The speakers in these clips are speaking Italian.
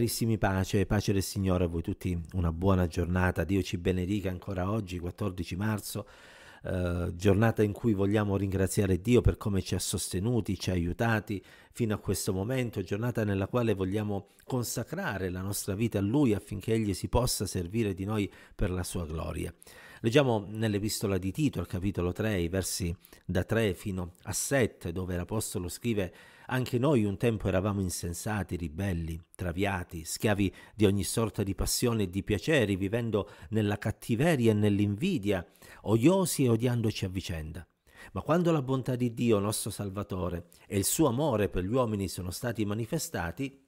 Carissimi pace, pace del Signore a voi tutti, una buona giornata, Dio ci benedica ancora oggi, 14 marzo, eh, giornata in cui vogliamo ringraziare Dio per come ci ha sostenuti, ci ha aiutati fino a questo momento, giornata nella quale vogliamo consacrare la nostra vita a Lui affinché Egli si possa servire di noi per la sua gloria. Leggiamo nell'epistola di Tito, al capitolo 3, i versi da 3 fino a 7, dove l'Apostolo scrive anche noi un tempo eravamo insensati, ribelli, traviati, schiavi di ogni sorta di passione e di piaceri, vivendo nella cattiveria e nell'invidia, odiosi e odiandoci a vicenda. Ma quando la bontà di Dio, nostro Salvatore, e il suo amore per gli uomini sono stati manifestati,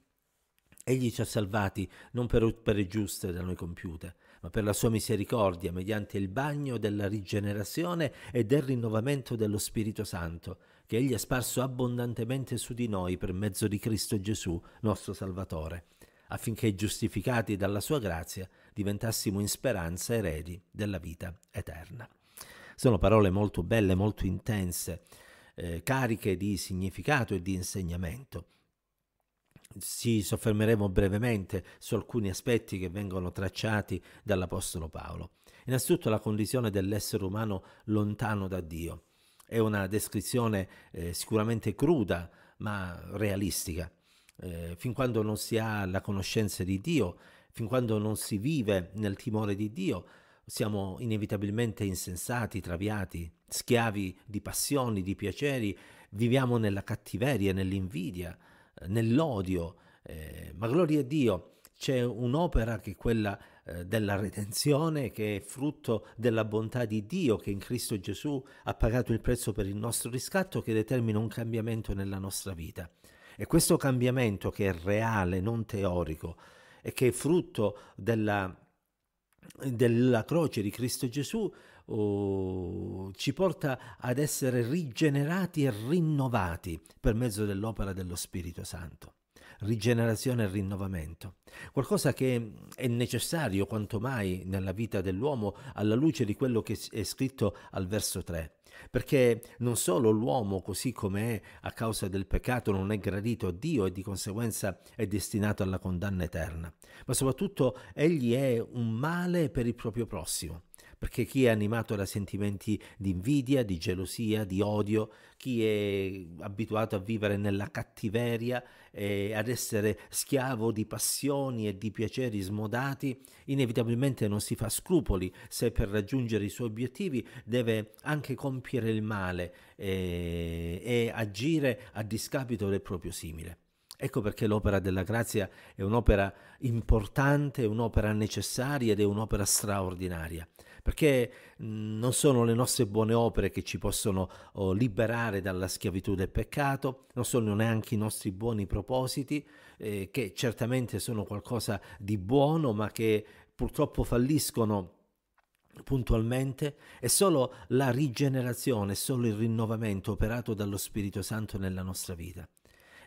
egli ci ha salvati non per opere giuste da noi compiute, ma per la sua misericordia mediante il bagno della rigenerazione e del rinnovamento dello Spirito Santo, che egli ha sparso abbondantemente su di noi per mezzo di Cristo Gesù, nostro Salvatore, affinché giustificati dalla sua grazia diventassimo in speranza eredi della vita eterna. Sono parole molto belle, molto intense, eh, cariche di significato e di insegnamento. Ci soffermeremo brevemente su alcuni aspetti che vengono tracciati dall'Apostolo Paolo. Innanzitutto la condizione dell'essere umano lontano da Dio. È una descrizione eh, sicuramente cruda, ma realistica. Eh, fin quando non si ha la conoscenza di Dio, fin quando non si vive nel timore di Dio, siamo inevitabilmente insensati, traviati, schiavi di passioni, di piaceri, viviamo nella cattiveria, nell'invidia, eh, nell'odio, eh, ma gloria a Dio c'è un'opera che è quella eh, della redenzione, che è frutto della bontà di Dio che in Cristo Gesù ha pagato il prezzo per il nostro riscatto, che determina un cambiamento nella nostra vita. E questo cambiamento che è reale, non teorico, e che è frutto della della croce di Cristo Gesù oh, ci porta ad essere rigenerati e rinnovati per mezzo dell'opera dello Spirito Santo. Rigenerazione e rinnovamento, qualcosa che è necessario quanto mai nella vita dell'uomo alla luce di quello che è scritto al verso 3. Perché non solo l'uomo, così come è a causa del peccato, non è gradito a Dio e di conseguenza è destinato alla condanna eterna, ma soprattutto egli è un male per il proprio prossimo perché chi è animato da sentimenti di invidia, di gelosia, di odio, chi è abituato a vivere nella cattiveria, eh, ad essere schiavo di passioni e di piaceri smodati, inevitabilmente non si fa scrupoli se per raggiungere i suoi obiettivi deve anche compiere il male eh, e agire a discapito del proprio simile. Ecco perché l'opera della grazia è un'opera importante, un'opera necessaria ed è un'opera straordinaria, perché non sono le nostre buone opere che ci possono oh, liberare dalla schiavitù del peccato, non sono neanche i nostri buoni propositi, eh, che certamente sono qualcosa di buono, ma che purtroppo falliscono puntualmente è solo la rigenerazione, è solo il rinnovamento operato dallo Spirito Santo nella nostra vita.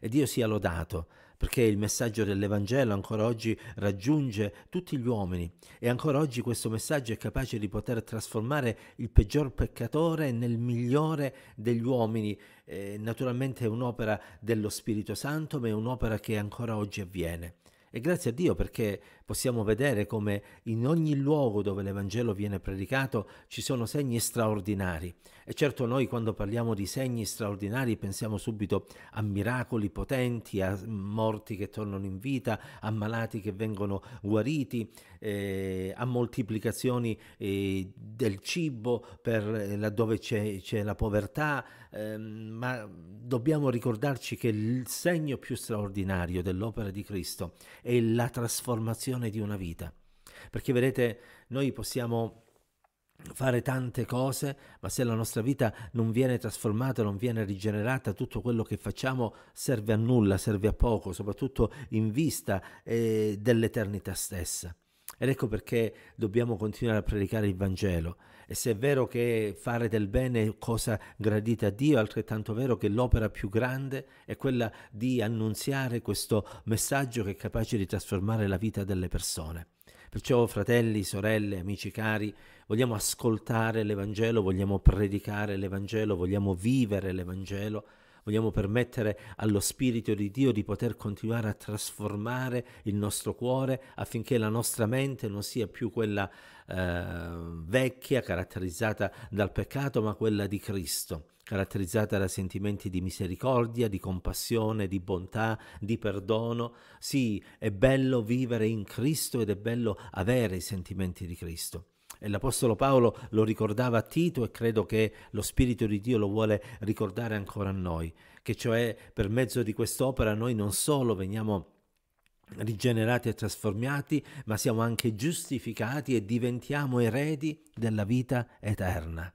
E Dio sia lodato, perché il messaggio dell'Evangelo ancora oggi raggiunge tutti gli uomini e ancora oggi questo messaggio è capace di poter trasformare il peggior peccatore nel migliore degli uomini. Eh, naturalmente è un'opera dello Spirito Santo, ma è un'opera che ancora oggi avviene. E grazie a Dio perché possiamo vedere come in ogni luogo dove l'Evangelo viene predicato ci sono segni straordinari. E certo noi quando parliamo di segni straordinari pensiamo subito a miracoli potenti, a morti che tornano in vita, a malati che vengono guariti, eh, a moltiplicazioni eh, del cibo per, eh, laddove c'è, c'è, la povertà, ehm, ma dobbiamo ricordarci che il segno più straordinario dell'opera di Cristo è la trasformazione gestione di una vita. Perché vedete, noi possiamo fare tante cose, ma se la nostra vita non viene trasformata, non viene rigenerata, tutto quello che facciamo serve a nulla, serve a poco, soprattutto in vista eh, dell'eternità stessa. Ed ecco perché dobbiamo continuare a predicare il Vangelo. E se è vero che fare del bene è cosa gradita a Dio, è altrettanto vero che l'opera più grande è quella di annunziare questo messaggio che è capace di trasformare la vita delle persone. Perciò, fratelli, sorelle, amici cari, vogliamo ascoltare l'Evangelo, vogliamo predicare l'Evangelo, vogliamo vivere l'Evangelo Vogliamo permettere allo Spirito di Dio di poter continuare a trasformare il nostro cuore affinché la nostra mente non sia più quella eh, vecchia caratterizzata dal peccato, ma quella di Cristo caratterizzata da sentimenti di misericordia, di compassione, di bontà, di perdono. Sì, è bello vivere in Cristo ed è bello avere i sentimenti di Cristo. E l'Apostolo Paolo lo ricordava a Tito e credo che lo Spirito di Dio lo vuole ricordare ancora a noi, che cioè per mezzo di quest'opera noi non solo veniamo rigenerati e trasformati, ma siamo anche giustificati e diventiamo eredi della vita eterna.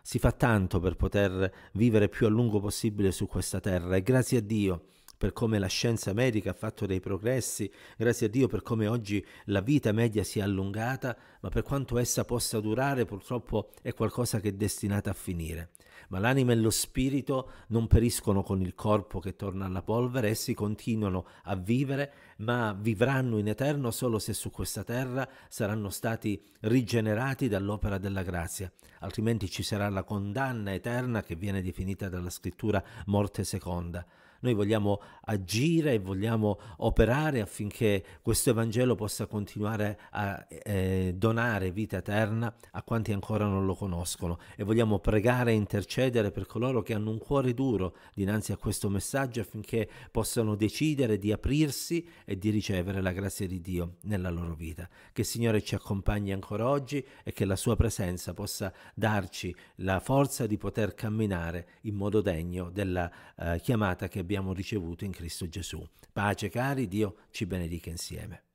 Si fa tanto per poter vivere più a lungo possibile su questa terra e grazie a Dio per come la scienza medica ha fatto dei progressi, grazie a Dio per come oggi la vita media si è allungata, ma per quanto essa possa durare purtroppo è qualcosa che è destinata a finire. Ma l'anima e lo spirito non periscono con il corpo che torna alla polvere, essi continuano a vivere, ma vivranno in eterno solo se su questa terra saranno stati rigenerati dall'opera della grazia, altrimenti ci sarà la condanna eterna che viene definita dalla scrittura morte seconda. Noi vogliamo agire e vogliamo operare affinché questo Evangelo possa continuare a eh, donare vita eterna a quanti ancora non lo conoscono e vogliamo pregare e intercedere per coloro che hanno un cuore duro dinanzi a questo messaggio affinché possano decidere di aprirsi e di ricevere la grazia di Dio nella loro vita. Che il Signore ci accompagni ancora oggi e che la sua presenza possa darci la forza di poter camminare in modo degno della eh, chiamata che abbiamo abbiamo ricevuto in Cristo Gesù. Pace cari, Dio ci benedica insieme.